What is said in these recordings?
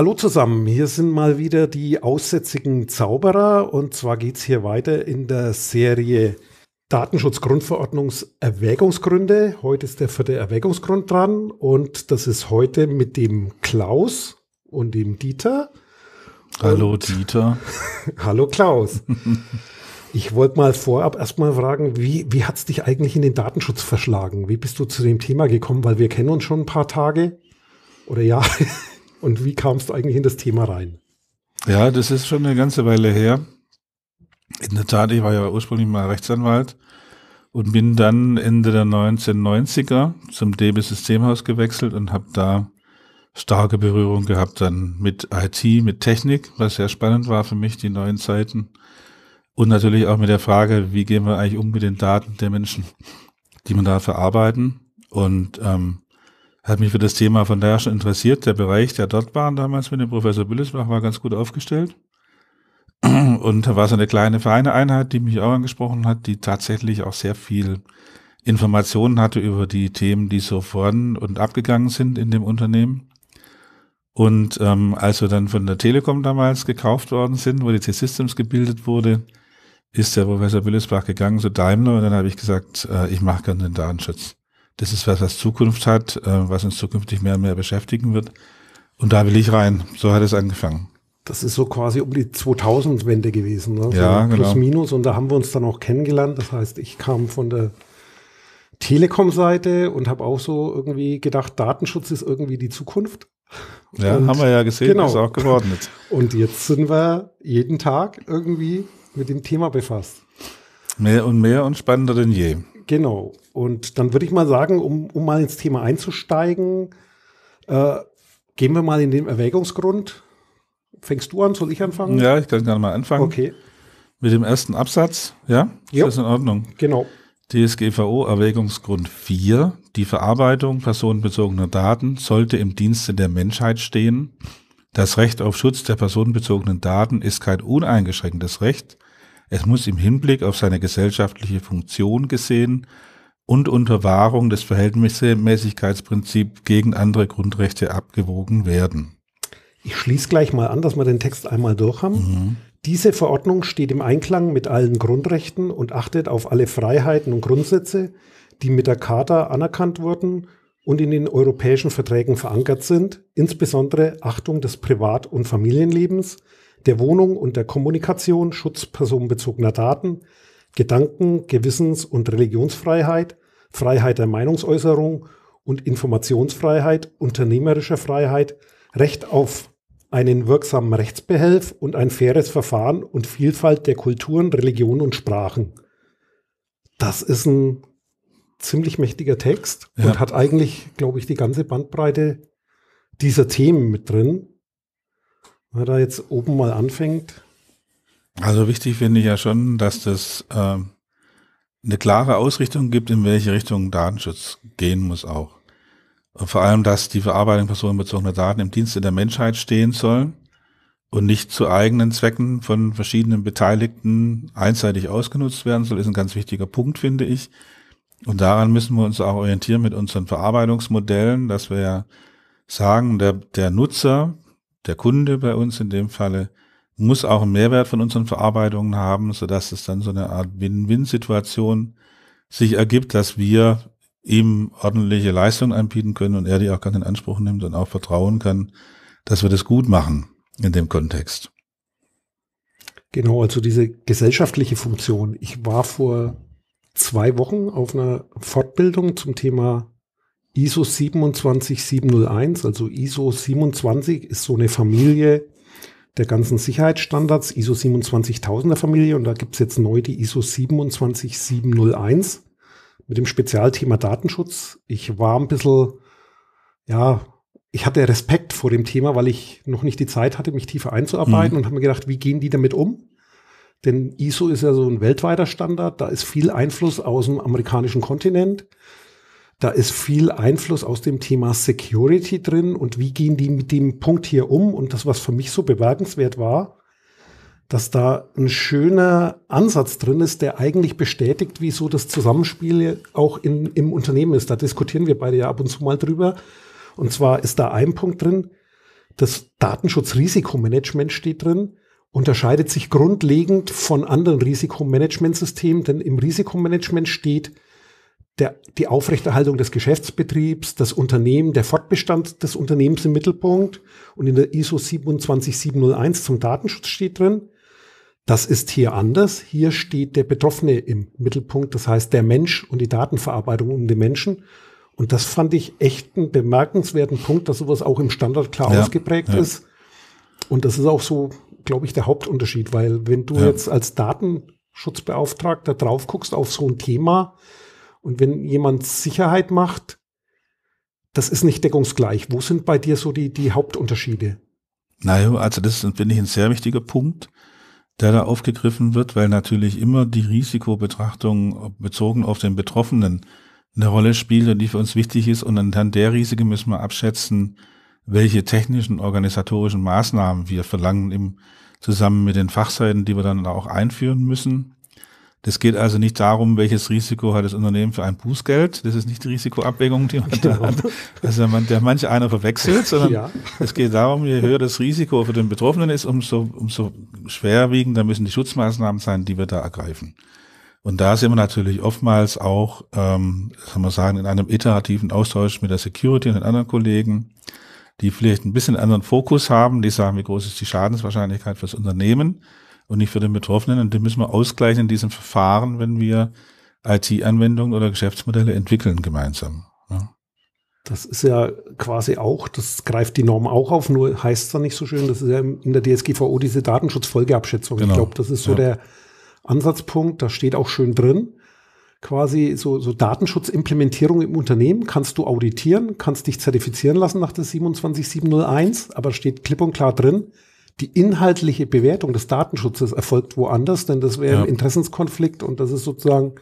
Hallo zusammen, hier sind mal wieder die aussätzigen Zauberer und zwar geht es hier weiter in der Serie Datenschutzgrundverordnungserwägungsgründe. Heute ist der vierte Erwägungsgrund dran und das ist heute mit dem Klaus und dem Dieter. Hallo und Dieter. Hallo Klaus. Ich wollte mal vorab erstmal fragen, wie, wie hat es dich eigentlich in den Datenschutz verschlagen? Wie bist du zu dem Thema gekommen? Weil wir kennen uns schon ein paar Tage oder Jahre. Und wie kamst du eigentlich in das Thema rein? Ja, das ist schon eine ganze Weile her. In der Tat, ich war ja ursprünglich mal Rechtsanwalt und bin dann Ende der 1990er zum DB Systemhaus gewechselt und habe da starke Berührung gehabt dann mit IT, mit Technik, was sehr spannend war für mich, die neuen Zeiten. Und natürlich auch mit der Frage, wie gehen wir eigentlich um mit den Daten der Menschen, die man da verarbeiten. Und ähm, hat mich für das Thema von daher schon interessiert. Der Bereich der dort waren damals mit dem Professor Büllesbach war ganz gut aufgestellt. Und da war so eine kleine feine Einheit, die mich auch angesprochen hat, die tatsächlich auch sehr viel Informationen hatte über die Themen, die so voran und abgegangen sind in dem Unternehmen. Und ähm, als wir dann von der Telekom damals gekauft worden sind, wo die T-Systems gebildet wurde, ist der Professor Willesbach gegangen zu Daimler und dann habe ich gesagt, äh, ich mache gerne den Datenschutz das ist was, was Zukunft hat, äh, was uns zukünftig mehr und mehr beschäftigen wird. Und da will ich rein. So hat es angefangen. Das ist so quasi um die 2000-Wende gewesen, ne? ja, so genau. plus genau. minus. Und da haben wir uns dann auch kennengelernt. Das heißt, ich kam von der Telekom-Seite und habe auch so irgendwie gedacht, Datenschutz ist irgendwie die Zukunft. Ja, und haben wir ja gesehen, genau. ist auch geworden jetzt. Und jetzt sind wir jeden Tag irgendwie mit dem Thema befasst. Mehr und mehr und spannender denn je. Genau. Und dann würde ich mal sagen, um, um mal ins Thema einzusteigen, äh, gehen wir mal in den Erwägungsgrund. Fängst du an? Soll ich anfangen? Ja, ich kann gerne mal anfangen. Okay. Mit dem ersten Absatz, ja? Ist Das in Ordnung. Genau. DSGVO Erwägungsgrund 4. Die Verarbeitung personenbezogener Daten sollte im Dienste der Menschheit stehen. Das Recht auf Schutz der personenbezogenen Daten ist kein uneingeschränktes Recht, es muss im Hinblick auf seine gesellschaftliche Funktion gesehen und unter Wahrung des Verhältnismäßigkeitsprinzips gegen andere Grundrechte abgewogen werden. Ich schließe gleich mal an, dass wir den Text einmal durch haben. Mhm. Diese Verordnung steht im Einklang mit allen Grundrechten und achtet auf alle Freiheiten und Grundsätze, die mit der Charta anerkannt wurden und in den europäischen Verträgen verankert sind, insbesondere Achtung des Privat- und Familienlebens, der Wohnung und der Kommunikation, Schutz personenbezogener Daten, Gedanken-, Gewissens- und Religionsfreiheit, Freiheit der Meinungsäußerung und Informationsfreiheit, unternehmerische Freiheit, Recht auf einen wirksamen Rechtsbehelf und ein faires Verfahren und Vielfalt der Kulturen, Religionen und Sprachen. Das ist ein ziemlich mächtiger Text ja. und hat eigentlich, glaube ich, die ganze Bandbreite dieser Themen mit drin. Wenn man da jetzt oben mal anfängt. Also wichtig finde ich ja schon, dass das äh, eine klare Ausrichtung gibt, in welche Richtung Datenschutz gehen muss auch. Und vor allem, dass die Verarbeitung personenbezogener Daten im Dienste der Menschheit stehen soll und nicht zu eigenen Zwecken von verschiedenen Beteiligten einseitig ausgenutzt werden soll, ist ein ganz wichtiger Punkt, finde ich. Und daran müssen wir uns auch orientieren mit unseren Verarbeitungsmodellen, dass wir ja sagen, der, der Nutzer der Kunde bei uns in dem Falle muss auch einen Mehrwert von unseren Verarbeitungen haben, sodass es dann so eine Art Win-Win-Situation sich ergibt, dass wir ihm ordentliche Leistungen anbieten können und er die auch ganz in Anspruch nimmt und auch vertrauen kann, dass wir das gut machen in dem Kontext. Genau, also diese gesellschaftliche Funktion. Ich war vor zwei Wochen auf einer Fortbildung zum Thema ISO 27701, also ISO 27 ist so eine Familie der ganzen Sicherheitsstandards, ISO 27000er Familie und da gibt's jetzt neu die ISO 27701 mit dem Spezialthema Datenschutz. Ich war ein bisschen, ja, ich hatte Respekt vor dem Thema, weil ich noch nicht die Zeit hatte, mich tiefer einzuarbeiten mhm. und habe mir gedacht, wie gehen die damit um? Denn ISO ist ja so ein weltweiter Standard, da ist viel Einfluss aus dem amerikanischen Kontinent. Da ist viel Einfluss aus dem Thema Security drin und wie gehen die mit dem Punkt hier um? Und das, was für mich so bemerkenswert war, dass da ein schöner Ansatz drin ist, der eigentlich bestätigt, wieso das Zusammenspiel auch in, im Unternehmen ist. Da diskutieren wir beide ja ab und zu mal drüber. Und zwar ist da ein Punkt drin, das Datenschutzrisikomanagement steht drin, unterscheidet sich grundlegend von anderen Risikomanagementsystemen, denn im Risikomanagement steht, der, die Aufrechterhaltung des Geschäftsbetriebs, das Unternehmen, der Fortbestand des Unternehmens im Mittelpunkt und in der ISO 27701 zum Datenschutz steht drin. Das ist hier anders. Hier steht der Betroffene im Mittelpunkt, das heißt der Mensch und die Datenverarbeitung um den Menschen. Und das fand ich echt einen bemerkenswerten Punkt, dass sowas auch im Standard klar ja, ausgeprägt ja. ist. Und das ist auch so, glaube ich, der Hauptunterschied, weil wenn du ja. jetzt als Datenschutzbeauftragter drauf guckst auf so ein Thema, und wenn jemand Sicherheit macht, das ist nicht deckungsgleich. Wo sind bei dir so die, die Hauptunterschiede? Naja, also das ist, finde ich, ein sehr wichtiger Punkt, der da aufgegriffen wird, weil natürlich immer die Risikobetrachtung bezogen auf den Betroffenen eine Rolle spielt und die für uns wichtig ist. Und anhand der Risiken müssen wir abschätzen, welche technischen, organisatorischen Maßnahmen wir verlangen im zusammen mit den Fachseiten, die wir dann auch einführen müssen. Das geht also nicht darum, welches Risiko hat das Unternehmen für ein Bußgeld. Das ist nicht die Risikoabwägung, die man genau. da hat, genau. also man, der manch einer verwechselt, sondern ja. es geht darum, je höher das Risiko für den Betroffenen ist, umso, umso schwerwiegender müssen die Schutzmaßnahmen sein, die wir da ergreifen. Und da sind wir natürlich oftmals auch, ähm, kann man sagen, in einem iterativen Austausch mit der Security und den anderen Kollegen, die vielleicht ein bisschen anderen Fokus haben, die sagen, wie groß ist die Schadenswahrscheinlichkeit fürs Unternehmen und nicht für den Betroffenen. Und den müssen wir ausgleichen in diesem Verfahren, wenn wir IT-Anwendungen oder Geschäftsmodelle entwickeln gemeinsam. Ja. Das ist ja quasi auch, das greift die Norm auch auf, nur heißt es ja nicht so schön, das ist ja in der DSGVO diese Datenschutzfolgeabschätzung. Genau. Ich glaube, das ist so ja. der Ansatzpunkt, da steht auch schön drin, quasi so, so Datenschutzimplementierung im Unternehmen kannst du auditieren, kannst dich zertifizieren lassen nach der 27701, aber steht klipp und klar drin, die inhaltliche Bewertung des Datenschutzes erfolgt woanders, denn das wäre ja. ein Interessenskonflikt und das ist sozusagen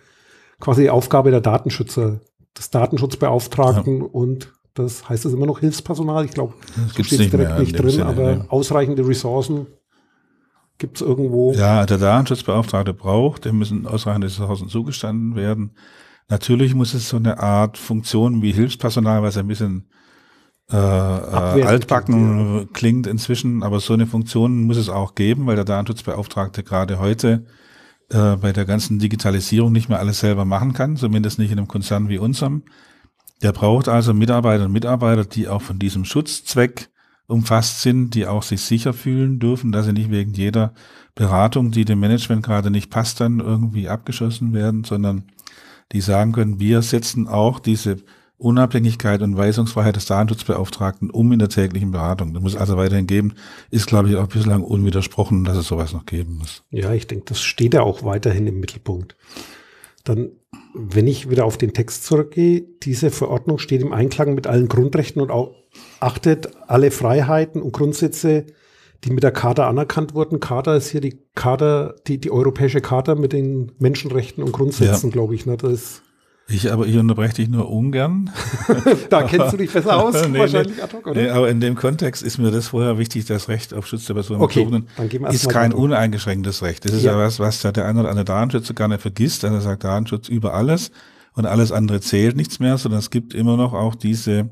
quasi die Aufgabe der Datenschützer, des Datenschutzbeauftragten ja. und das heißt es immer noch Hilfspersonal. Ich glaube, so steht es direkt nicht drin, Sinne, aber ne. ausreichende Ressourcen gibt es irgendwo. Ja, der Datenschutzbeauftragte braucht, dem müssen ausreichende Ressourcen zugestanden werden. Natürlich muss es so eine Art Funktion wie Hilfspersonal, was ein bisschen äh, äh altbacken klingt inzwischen, aber so eine Funktion muss es auch geben, weil der Datenschutzbeauftragte gerade heute äh, bei der ganzen Digitalisierung nicht mehr alles selber machen kann, zumindest nicht in einem Konzern wie unserem. Der braucht also Mitarbeiter und Mitarbeiter, die auch von diesem Schutzzweck umfasst sind, die auch sich sicher fühlen dürfen, dass sie nicht wegen jeder Beratung, die dem Management gerade nicht passt, dann irgendwie abgeschossen werden, sondern die sagen können, wir setzen auch diese Unabhängigkeit und Weisungsfreiheit des Datenschutzbeauftragten um in der täglichen Beratung. Das muss es also weiterhin geben. Ist, glaube ich, auch bislang unwidersprochen, dass es sowas noch geben muss. Ja, ich denke, das steht ja auch weiterhin im Mittelpunkt. Dann, wenn ich wieder auf den Text zurückgehe, diese Verordnung steht im Einklang mit allen Grundrechten und auch achtet alle Freiheiten und Grundsätze, die mit der Charta anerkannt wurden. Charta ist hier die Charta, die, die europäische Charta mit den Menschenrechten und Grundsätzen, ja. glaube ich. Ne? Das ist ich, aber ich unterbreche dich nur ungern. da kennst du dich besser aus, nee, wahrscheinlich nee, ad hoc, oder? Nee, aber in dem Kontext ist mir das vorher wichtig, das Recht auf Schutz der Personen okay, dann ist kein um. uneingeschränktes Recht. Das ist ja, ja was, was der eine oder andere Datenschützer gerne vergisst. Also er sagt Datenschutz über alles und alles andere zählt nichts mehr, sondern es gibt immer noch auch diese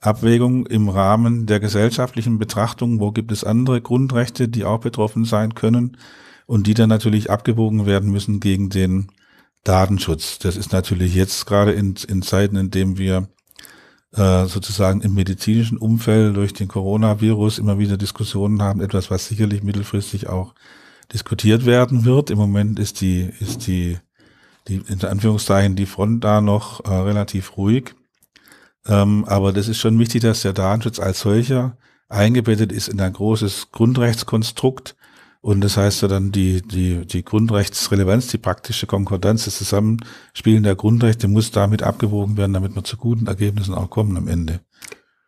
Abwägung im Rahmen der gesellschaftlichen Betrachtung, wo gibt es andere Grundrechte, die auch betroffen sein können und die dann natürlich abgewogen werden müssen gegen den Datenschutz. Das ist natürlich jetzt gerade in, in Zeiten, in denen wir äh, sozusagen im medizinischen Umfeld durch den Coronavirus immer wieder Diskussionen haben, etwas, was sicherlich mittelfristig auch diskutiert werden wird. Im Moment ist die, ist die, die in Anführungszeichen, die Front da noch äh, relativ ruhig. Ähm, aber das ist schon wichtig, dass der Datenschutz als solcher eingebettet ist in ein großes Grundrechtskonstrukt, und das heißt ja dann, die, die, die Grundrechtsrelevanz, die praktische Konkordanz, das Zusammenspielen der Grundrechte muss damit abgewogen werden, damit wir zu guten Ergebnissen auch kommen am Ende.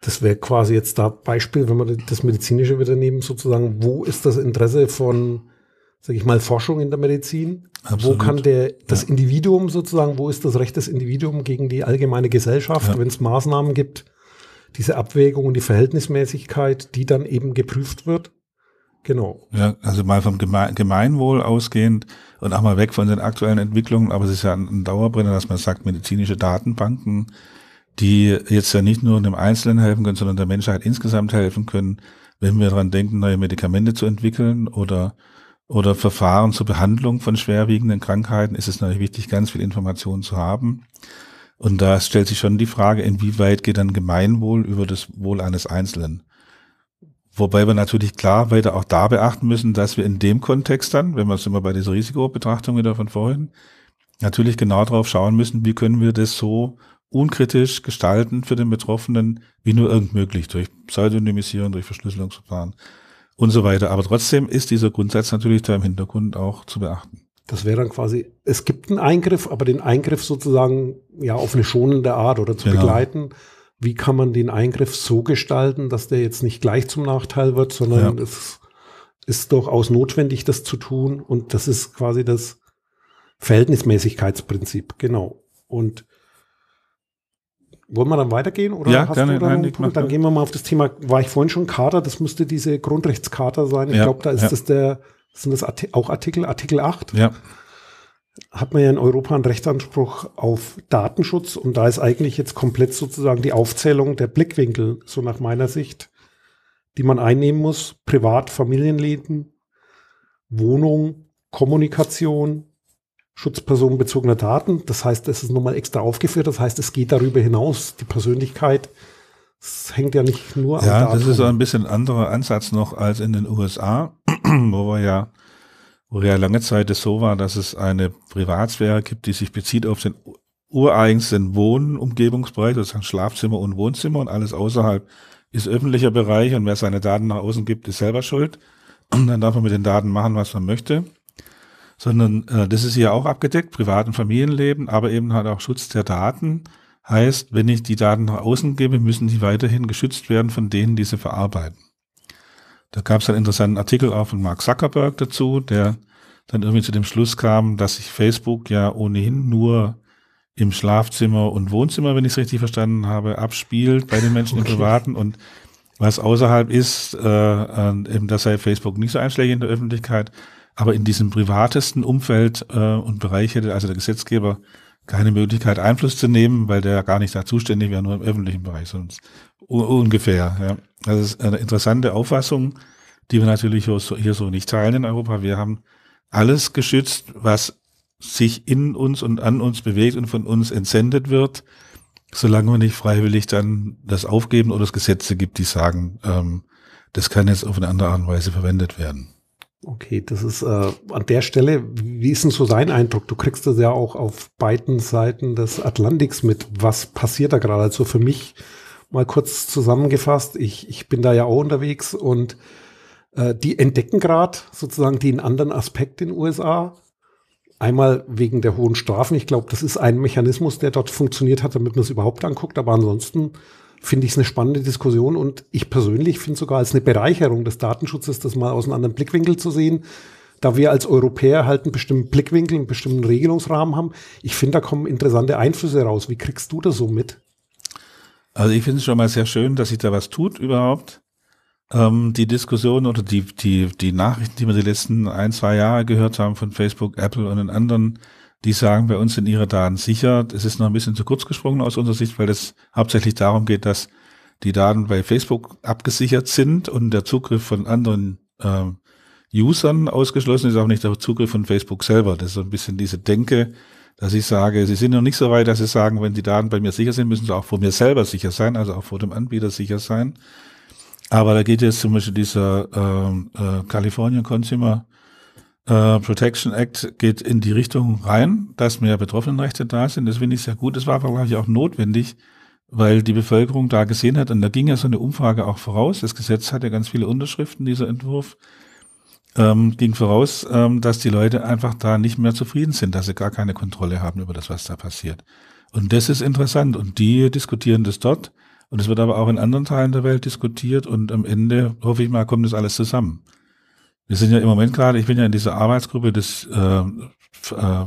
Das wäre quasi jetzt da Beispiel, wenn wir das Medizinische wieder nehmen, sozusagen, wo ist das Interesse von, sage ich mal, Forschung in der Medizin? Absolut. Wo kann der, das ja. Individuum sozusagen, wo ist das Recht des Individuums gegen die allgemeine Gesellschaft, ja. wenn es Maßnahmen gibt, diese Abwägung und die Verhältnismäßigkeit, die dann eben geprüft wird? Genau. Ja, also mal vom Gemeinwohl ausgehend und auch mal weg von den aktuellen Entwicklungen, aber es ist ja ein Dauerbrenner, dass man sagt, medizinische Datenbanken, die jetzt ja nicht nur dem Einzelnen helfen können, sondern der Menschheit insgesamt helfen können, wenn wir daran denken, neue Medikamente zu entwickeln oder, oder Verfahren zur Behandlung von schwerwiegenden Krankheiten, ist es natürlich wichtig, ganz viel Informationen zu haben. Und da stellt sich schon die Frage, inwieweit geht dann Gemeinwohl über das Wohl eines Einzelnen? Wobei wir natürlich klar weiter auch da beachten müssen, dass wir in dem Kontext dann, wenn wir es immer bei dieser Risikobetrachtung wieder von vorhin, natürlich genau darauf schauen müssen, wie können wir das so unkritisch gestalten für den Betroffenen, wie nur irgend möglich, durch Pseudonymisierung, durch Verschlüsselungsverfahren und so weiter. Aber trotzdem ist dieser Grundsatz natürlich da im Hintergrund auch zu beachten. Das wäre dann quasi, es gibt einen Eingriff, aber den Eingriff sozusagen ja auf eine schonende Art oder zu genau. begleiten wie kann man den Eingriff so gestalten, dass der jetzt nicht gleich zum Nachteil wird, sondern ja. es ist durchaus notwendig, das zu tun. Und das ist quasi das Verhältnismäßigkeitsprinzip, genau. Und wollen wir dann weitergehen oder ja, hast gerne, du da nein, einen Punkt? Dann gehen wir mal auf das Thema, war ich vorhin schon Kater, das müsste diese Grundrechtscharta sein. Ich ja, glaube, da ist ja. das der, sind das auch Artikel, Artikel 8? Ja hat man ja in Europa einen Rechtsanspruch auf Datenschutz und da ist eigentlich jetzt komplett sozusagen die Aufzählung der Blickwinkel, so nach meiner Sicht, die man einnehmen muss. Privat, Familienleben, Wohnung, Kommunikation, Schutz personenbezogener Daten. Das heißt, es ist nochmal extra aufgeführt. Das heißt, es geht darüber hinaus. Die Persönlichkeit, es hängt ja nicht nur ja, an Ja, das ist ein bisschen anderer Ansatz noch als in den USA, wo wir ja wo ja lange Zeit es so war, dass es eine Privatsphäre gibt, die sich bezieht auf den ureigensten Wohnumgebungsbereich, sozusagen Schlafzimmer und Wohnzimmer und alles außerhalb ist öffentlicher Bereich und wer seine Daten nach außen gibt, ist selber schuld. Und dann darf man mit den Daten machen, was man möchte. Sondern äh, das ist hier auch abgedeckt, privaten Familienleben, aber eben halt auch Schutz der Daten. Heißt, wenn ich die Daten nach außen gebe, müssen die weiterhin geschützt werden von denen, die sie verarbeiten. Da gab es einen interessanten Artikel auch von Mark Zuckerberg dazu, der dann irgendwie zu dem Schluss kam, dass sich Facebook ja ohnehin nur im Schlafzimmer und Wohnzimmer, wenn ich es richtig verstanden habe, abspielt bei den Menschen okay. im Privaten und was außerhalb ist, äh, eben das sei Facebook nicht so einschlägig in der Öffentlichkeit, aber in diesem privatesten Umfeld äh, und Bereich hätte also der Gesetzgeber keine Möglichkeit, Einfluss zu nehmen, weil der gar nicht da zuständig wäre, nur im öffentlichen Bereich, sonst ungefähr. Ja. Das ist eine interessante Auffassung, die wir natürlich hier so nicht teilen in Europa. Wir haben alles geschützt, was sich in uns und an uns bewegt und von uns entsendet wird, solange wir nicht freiwillig dann das aufgeben oder es Gesetze gibt, die sagen, ähm, das kann jetzt auf eine andere Art und Weise verwendet werden. Okay, das ist äh, an der Stelle, wie ist denn so sein Eindruck? Du kriegst das ja auch auf beiden Seiten des Atlantiks mit. Was passiert da gerade? Also für mich mal kurz zusammengefasst, ich, ich bin da ja auch unterwegs und äh, die entdecken gerade sozusagen den anderen Aspekt in den USA. Einmal wegen der hohen Strafen. Ich glaube, das ist ein Mechanismus, der dort funktioniert hat, damit man es überhaupt anguckt. Aber ansonsten finde ich es eine spannende Diskussion und ich persönlich finde es sogar als eine Bereicherung des Datenschutzes, das mal aus einem anderen Blickwinkel zu sehen, da wir als Europäer halt einen bestimmten Blickwinkel, einen bestimmten Regelungsrahmen haben. Ich finde, da kommen interessante Einflüsse raus. Wie kriegst du das so mit? Also ich finde es schon mal sehr schön, dass sich da was tut überhaupt. Ähm, die Diskussion oder die, die, die Nachrichten, die wir die letzten ein, zwei Jahre gehört haben von Facebook, Apple und den anderen, die sagen, bei uns sind ihre Daten sicher. Es ist noch ein bisschen zu kurz gesprungen aus unserer Sicht, weil es hauptsächlich darum geht, dass die Daten bei Facebook abgesichert sind und der Zugriff von anderen äh, Usern ausgeschlossen ist, auch nicht der Zugriff von Facebook selber. Das ist so ein bisschen diese Denke, dass ich sage, sie sind noch nicht so weit, dass sie sagen, wenn die Daten bei mir sicher sind, müssen sie auch vor mir selber sicher sein, also auch vor dem Anbieter sicher sein. Aber da geht jetzt zum Beispiel dieser äh, äh, California Consumer äh, Protection Act geht in die Richtung rein, dass mehr Betroffenenrechte da sind. Das finde ich sehr gut. Das war aber, glaube ich, auch notwendig, weil die Bevölkerung da gesehen hat, und da ging ja so eine Umfrage auch voraus. Das Gesetz hatte ganz viele Unterschriften, dieser Entwurf ähm, ging voraus, ähm, dass die Leute einfach da nicht mehr zufrieden sind, dass sie gar keine Kontrolle haben über das, was da passiert. Und das ist interessant. Und die diskutieren das dort. Und es wird aber auch in anderen Teilen der Welt diskutiert. Und am Ende, hoffe ich mal, kommt das alles zusammen. Wir sind ja im Moment gerade, ich bin ja in dieser Arbeitsgruppe des ähm, äh,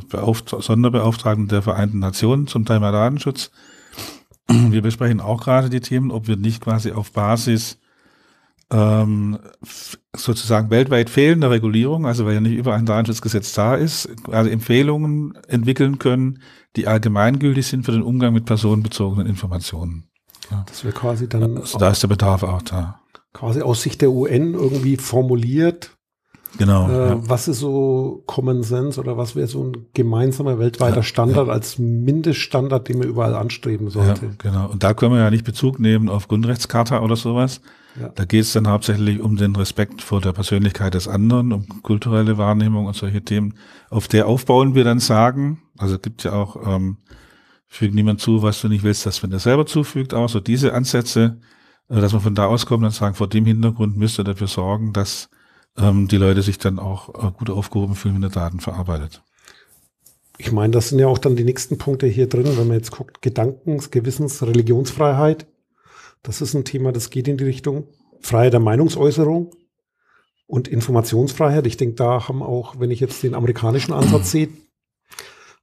Sonderbeauftragten der Vereinten Nationen zum Thema Datenschutz. Wir besprechen auch gerade die Themen, ob wir nicht quasi auf Basis ähm, sozusagen weltweit fehlender Regulierung, also weil ja nicht überall ein Datenschutzgesetz da ist, quasi Empfehlungen entwickeln können, die allgemeingültig sind für den Umgang mit personenbezogenen Informationen. Ja. Das wäre quasi dann. Also da ist der Bedarf auch da. Quasi aus Sicht der UN irgendwie formuliert, Genau. Äh, ja. Was ist so Common Sense oder was wäre so ein gemeinsamer weltweiter Standard ja. als Mindeststandard, den man überall anstreben sollte? genau. Und da können wir ja nicht Bezug nehmen auf Grundrechtscharta oder sowas. Da geht es dann hauptsächlich um den Respekt vor der Persönlichkeit des anderen, um kulturelle Wahrnehmung und solche Themen. Auf der aufbauen wir dann sagen, also gibt ja auch, ähm, fügt niemand zu, was du nicht willst, dass man das selber zufügt, auch so diese Ansätze, äh, dass man von da auskommt und sagen, vor dem Hintergrund müsst ihr dafür sorgen, dass ähm, die Leute sich dann auch äh, gut aufgehoben fühlen, wenn der Daten verarbeitet. Ich meine, das sind ja auch dann die nächsten Punkte hier drin, wenn man jetzt guckt, Gedankens, Gewissens, Religionsfreiheit. Das ist ein Thema, das geht in die Richtung. Freiheit der Meinungsäußerung und Informationsfreiheit. Ich denke, da haben auch, wenn ich jetzt den amerikanischen Ansatz sehe,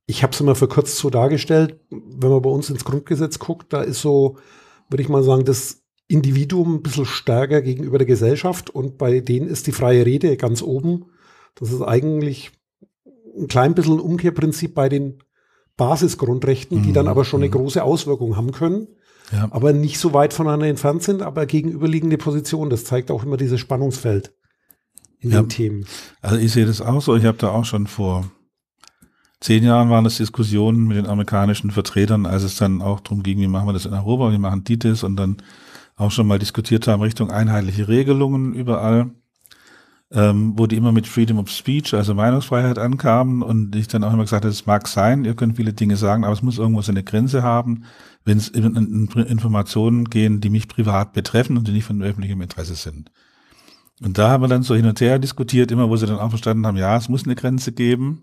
ich habe es immer verkürzt so dargestellt, wenn man bei uns ins Grundgesetz guckt, da ist so, würde ich mal sagen, das Individuum ein bisschen stärker gegenüber der Gesellschaft und bei denen ist die freie Rede ganz oben. Das ist eigentlich ein klein bisschen ein Umkehrprinzip bei den Basisgrundrechten, mhm. die dann aber schon eine mhm. große Auswirkung haben können, ja. aber nicht so weit voneinander entfernt sind, aber gegenüberliegende Positionen. Das zeigt auch immer dieses Spannungsfeld in ja. den Themen. Also ich sehe das auch so. Ich habe da auch schon vor zehn Jahren waren es Diskussionen mit den amerikanischen Vertretern, als es dann auch darum ging, wie machen wir das in Europa, wie machen die das und dann auch schon mal diskutiert haben, Richtung einheitliche Regelungen überall, ähm, wo die immer mit Freedom of Speech, also Meinungsfreiheit ankamen und ich dann auch immer gesagt habe, es mag sein, ihr könnt viele Dinge sagen, aber es muss irgendwo seine Grenze haben, wenn es in, in, in Informationen gehen, die mich privat betreffen und die nicht von öffentlichem Interesse sind. Und da haben wir dann so hin und her diskutiert, immer wo sie dann auch verstanden haben, ja, es muss eine Grenze geben,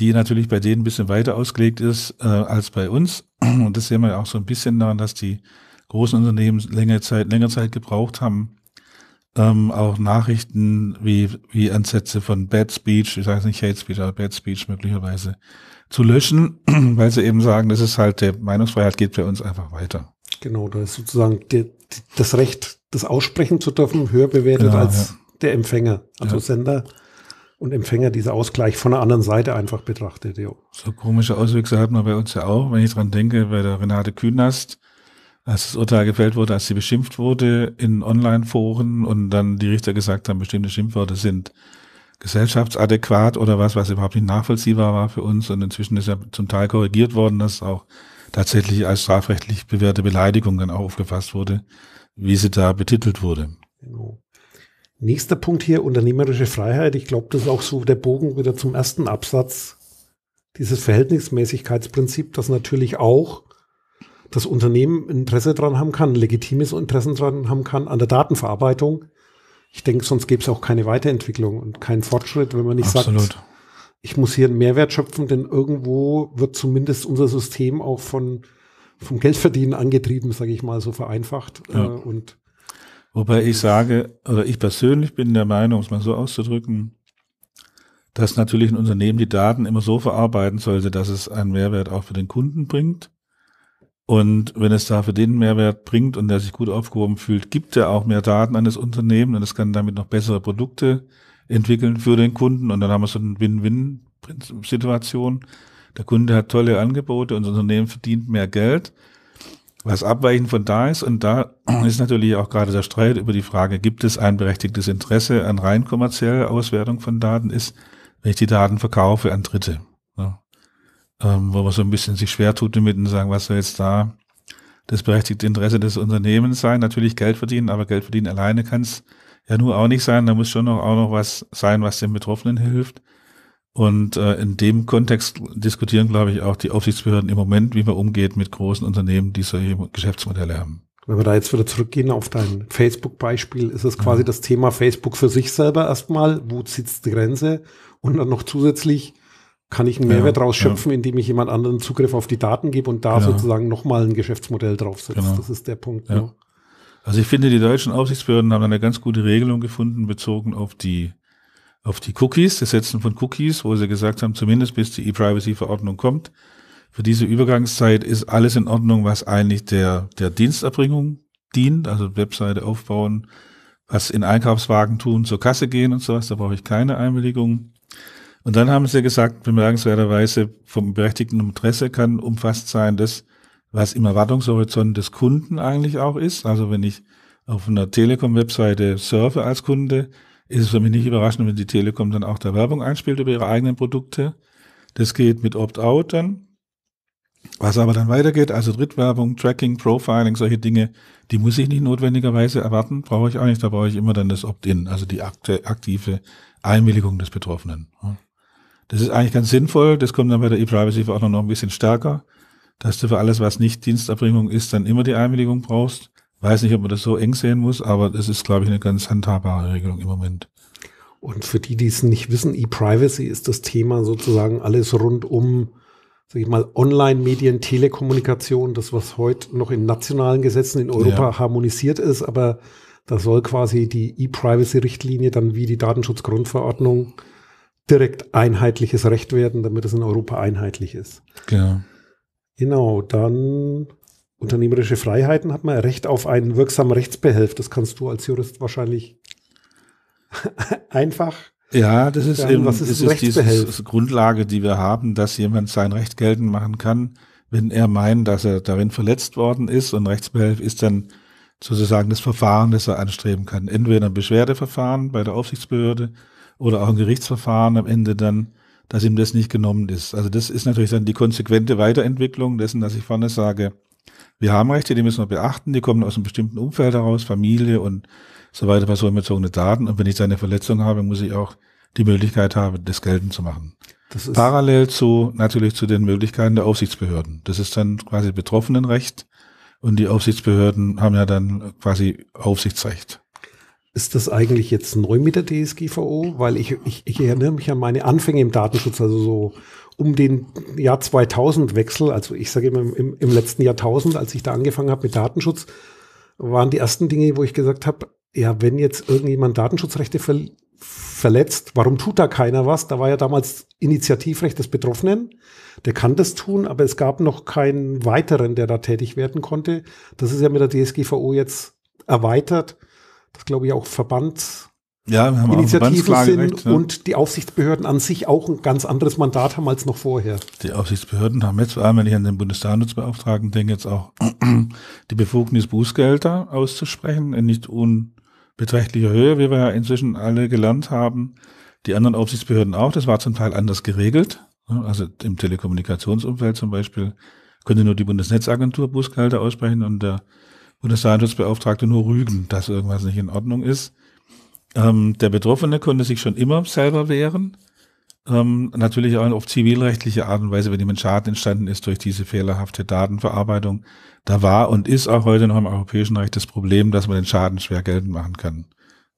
die natürlich bei denen ein bisschen weiter ausgelegt ist äh, als bei uns. Und das sehen wir ja auch so ein bisschen daran, dass die großen Unternehmen länger Zeit, länger Zeit gebraucht haben. Ähm, auch Nachrichten wie, wie Ansätze von Bad Speech, ich sage jetzt nicht Hate Speech, aber Bad Speech möglicherweise zu löschen, weil sie eben sagen, das ist halt, der Meinungsfreiheit geht bei uns einfach weiter. Genau, da ist sozusagen die, das Recht, das aussprechen zu dürfen, höher bewertet genau, als ja. der Empfänger, also ja. Sender und Empfänger dieser Ausgleich von der anderen Seite einfach betrachtet. Ja. So komische Auswüchse hat man bei uns ja auch, wenn ich dran denke, bei der Renate Künast, als das Urteil gefällt wurde, als sie beschimpft wurde in Online-Foren und dann die Richter gesagt haben, bestimmte Schimpfwörter sind gesellschaftsadäquat oder was, was überhaupt nicht nachvollziehbar war für uns. Und inzwischen ist ja zum Teil korrigiert worden, dass auch tatsächlich als strafrechtlich bewährte Beleidigung dann auch aufgefasst wurde, wie sie da betitelt wurde. Genau. Nächster Punkt hier, unternehmerische Freiheit. Ich glaube, das ist auch so der Bogen wieder zum ersten Absatz. Dieses Verhältnismäßigkeitsprinzip, das natürlich auch das Unternehmen Interesse dran haben kann, legitimes Interesse dran haben kann an der Datenverarbeitung. Ich denke, sonst gäbe es auch keine Weiterentwicklung und keinen Fortschritt, wenn man nicht Absolut. sagt, ich muss hier einen Mehrwert schöpfen, denn irgendwo wird zumindest unser System auch von vom Geldverdienen angetrieben, sage ich mal so vereinfacht. Äh, ja. und Wobei ich sage, oder ich persönlich bin der Meinung, um es mal so auszudrücken, dass natürlich ein Unternehmen die Daten immer so verarbeiten sollte, dass es einen Mehrwert auch für den Kunden bringt. Und wenn es da für den Mehrwert bringt und der sich gut aufgehoben fühlt, gibt er auch mehr Daten an das Unternehmen und es kann damit noch bessere Produkte entwickeln für den Kunden. Und dann haben wir so eine Win-Win-Situation. Der Kunde hat tolle Angebote und das Unternehmen verdient mehr Geld, was abweichend von da ist. Und da ist natürlich auch gerade der Streit über die Frage, gibt es ein berechtigtes Interesse an rein kommerzieller Auswertung von Daten, ist, wenn ich die Daten verkaufe an Dritte ähm, wo man so ein bisschen sich schwer tut damit und sagen, was soll jetzt da das berechtigte Interesse des Unternehmens sein? Natürlich Geld verdienen, aber Geld verdienen alleine kann es ja nur auch nicht sein. Da muss schon noch, auch noch was sein, was den Betroffenen hilft. Und äh, in dem Kontext diskutieren, glaube ich, auch die Aufsichtsbehörden im Moment, wie man umgeht mit großen Unternehmen, die solche Geschäftsmodelle haben. Wenn wir da jetzt wieder zurückgehen auf dein Facebook-Beispiel, ist es quasi ja. das Thema Facebook für sich selber erstmal. Wo sitzt die Grenze? Und dann noch zusätzlich, kann ich einen Mehrwert ja, rausschöpfen, ja. indem ich jemand anderen Zugriff auf die Daten gebe und da genau. sozusagen nochmal ein Geschäftsmodell draufsetzt. Genau. Das ist der Punkt. Ja. Also ich finde, die deutschen Aufsichtsbehörden haben eine ganz gute Regelung gefunden, bezogen auf die, auf die Cookies, das Setzen von Cookies, wo sie gesagt haben, zumindest bis die E-Privacy-Verordnung kommt, für diese Übergangszeit ist alles in Ordnung, was eigentlich der, der Diensterbringung dient, also Webseite aufbauen, was in Einkaufswagen tun, zur Kasse gehen und sowas, da brauche ich keine Einwilligung und dann haben sie gesagt, bemerkenswerterweise vom berechtigten Interesse kann umfasst sein, das, was im Erwartungshorizont des Kunden eigentlich auch ist. Also wenn ich auf einer Telekom-Webseite surfe als Kunde, ist es für mich nicht überraschend, wenn die Telekom dann auch der Werbung einspielt über ihre eigenen Produkte. Das geht mit Opt-out dann. Was aber dann weitergeht, also Drittwerbung, Tracking, Profiling, solche Dinge, die muss ich nicht notwendigerweise erwarten, brauche ich auch nicht, da brauche ich immer dann das Opt-in, also die aktive Einwilligung des Betroffenen. Das ist eigentlich ganz sinnvoll. Das kommt dann bei der E-Privacy-Verordnung noch ein bisschen stärker, dass du für alles, was nicht Diensterbringung ist, dann immer die Einwilligung brauchst. Weiß nicht, ob man das so eng sehen muss, aber das ist, glaube ich, eine ganz handhabbare Regelung im Moment. Und für die, die es nicht wissen, E-Privacy ist das Thema sozusagen alles rund um, sag ich mal, Online-Medien, Telekommunikation, das, was heute noch in nationalen Gesetzen in Europa ja. harmonisiert ist, aber da soll quasi die E-Privacy-Richtlinie dann wie die Datenschutzgrundverordnung direkt einheitliches Recht werden, damit es in Europa einheitlich ist. Genau. Genau, dann unternehmerische Freiheiten hat man Recht auf einen wirksamen Rechtsbehelf. Das kannst du als Jurist wahrscheinlich einfach. Ja, das ist, eben, was ist, ist diese Grundlage, die wir haben, dass jemand sein Recht geltend machen kann, wenn er meint, dass er darin verletzt worden ist. Und Rechtsbehelf ist dann sozusagen das Verfahren, das er anstreben kann. Entweder ein Beschwerdeverfahren bei der Aufsichtsbehörde oder auch ein Gerichtsverfahren am Ende dann, dass ihm das nicht genommen ist. Also das ist natürlich dann die konsequente Weiterentwicklung dessen, dass ich vorne sage, wir haben Rechte, die müssen wir beachten, die kommen aus einem bestimmten Umfeld heraus, Familie und so weiter, personenbezogene Daten. Und wenn ich da eine Verletzung habe, muss ich auch die Möglichkeit haben, das geltend zu machen. Das ist Parallel zu, natürlich zu den Möglichkeiten der Aufsichtsbehörden. Das ist dann quasi Betroffenenrecht. Und die Aufsichtsbehörden haben ja dann quasi Aufsichtsrecht. Ist das eigentlich jetzt neu mit der DSGVO? Weil ich, ich, ich erinnere mich an meine Anfänge im Datenschutz, also so um den Jahr 2000 Wechsel, also ich sage immer im, im letzten Jahrtausend, als ich da angefangen habe mit Datenschutz, waren die ersten Dinge, wo ich gesagt habe, ja, wenn jetzt irgendjemand Datenschutzrechte ver verletzt, warum tut da keiner was? Da war ja damals Initiativrecht des Betroffenen. Der kann das tun, aber es gab noch keinen weiteren, der da tätig werden konnte. Das ist ja mit der DSGVO jetzt erweitert das glaube ich auch Verbands ja, Initiativen sind recht, und die Aufsichtsbehörden an sich auch ein ganz anderes Mandat haben als noch vorher. Die Aufsichtsbehörden haben jetzt, vor allem wenn ich an den Bundesdatenschutzbeauftragten denke, jetzt auch die Befugnis, Bußgelder auszusprechen in nicht unbeträchtlicher Höhe, wie wir ja inzwischen alle gelernt haben. Die anderen Aufsichtsbehörden auch, das war zum Teil anders geregelt. Also im Telekommunikationsumfeld zum Beispiel könnte nur die Bundesnetzagentur Bußgelder aussprechen und der Bundesdatenschutzbeauftragte nur rügen, dass irgendwas nicht in Ordnung ist. Ähm, der Betroffene konnte sich schon immer selber wehren. Ähm, natürlich auch auf zivilrechtliche Art und Weise, wenn jemand Schaden entstanden ist durch diese fehlerhafte Datenverarbeitung. Da war und ist auch heute noch im europäischen Recht das Problem, dass man den Schaden schwer geltend machen kann.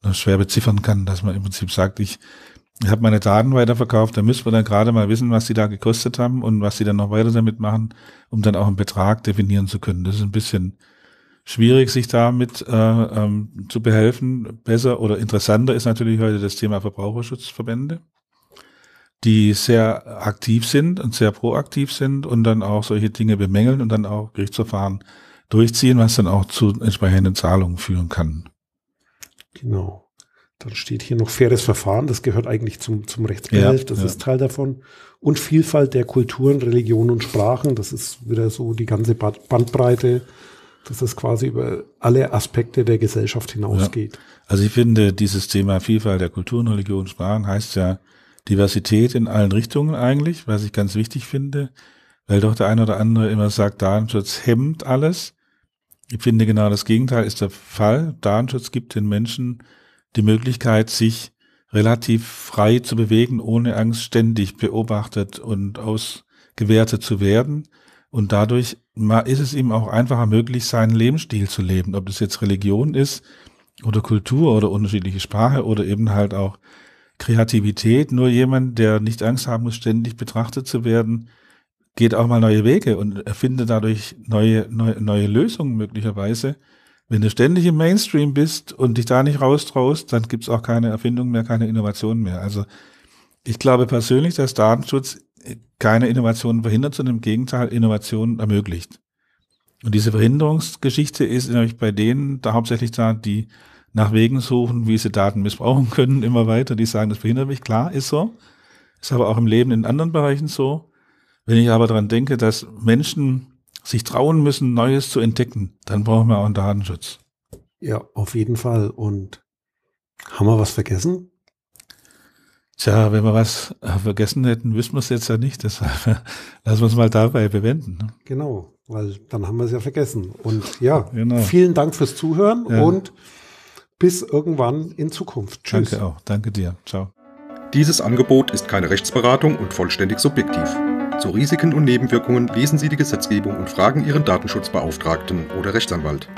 Äh, schwer beziffern kann, dass man im Prinzip sagt, ich, ich habe meine Daten weiterverkauft, da müssen wir dann gerade mal wissen, was sie da gekostet haben und was sie dann noch weiter damit machen, um dann auch einen Betrag definieren zu können. Das ist ein bisschen schwierig, sich damit äh, ähm, zu behelfen. Besser oder interessanter ist natürlich heute das Thema Verbraucherschutzverbände, die sehr aktiv sind und sehr proaktiv sind und dann auch solche Dinge bemängeln und dann auch Gerichtsverfahren durchziehen, was dann auch zu entsprechenden Zahlungen führen kann. Genau. Dann steht hier noch faires Verfahren, das gehört eigentlich zum, zum Rechtsbehelf, ja, das ja. ist Teil davon. Und Vielfalt der Kulturen, Religionen und Sprachen, das ist wieder so die ganze Bandbreite dass das quasi über alle Aspekte der Gesellschaft hinausgeht. Ja. Also ich finde, dieses Thema Vielfalt der Kulturen, Religionen, Sprachen heißt ja Diversität in allen Richtungen eigentlich, was ich ganz wichtig finde, weil doch der eine oder andere immer sagt, Datenschutz hemmt alles. Ich finde genau das Gegenteil ist der Fall. Datenschutz gibt den Menschen die Möglichkeit, sich relativ frei zu bewegen, ohne Angst ständig beobachtet und ausgewertet zu werden. Und dadurch ist es ihm auch einfacher möglich, seinen Lebensstil zu leben. Ob das jetzt Religion ist oder Kultur oder unterschiedliche Sprache oder eben halt auch Kreativität. Nur jemand, der nicht Angst haben muss, ständig betrachtet zu werden, geht auch mal neue Wege und erfindet dadurch neue, neue, neue Lösungen möglicherweise. Wenn du ständig im Mainstream bist und dich da nicht raustraust, dann gibt es auch keine Erfindung mehr, keine Innovation mehr. Also ich glaube persönlich, dass Datenschutz keine Innovation verhindert, sondern im Gegenteil Innovation ermöglicht. Und diese Verhinderungsgeschichte ist nämlich bei denen da hauptsächlich da, die nach Wegen suchen, wie sie Daten missbrauchen können, immer weiter. Die sagen, das behindert mich. Klar, ist so. Ist aber auch im Leben in anderen Bereichen so. Wenn ich aber daran denke, dass Menschen sich trauen müssen, Neues zu entdecken, dann brauchen wir auch einen Datenschutz. Ja, auf jeden Fall. Und haben wir was vergessen? Tja, wenn wir was vergessen hätten, wüssten wir es jetzt ja nicht. Deshalb lassen wir es mal dabei bewenden. Ne? Genau, weil dann haben wir es ja vergessen. Und ja, genau. vielen Dank fürs Zuhören ja. und bis irgendwann in Zukunft. Tschüss. Danke auch. Danke dir. Ciao. Dieses Angebot ist keine Rechtsberatung und vollständig subjektiv. Zu Risiken und Nebenwirkungen lesen Sie die Gesetzgebung und fragen Ihren Datenschutzbeauftragten oder Rechtsanwalt.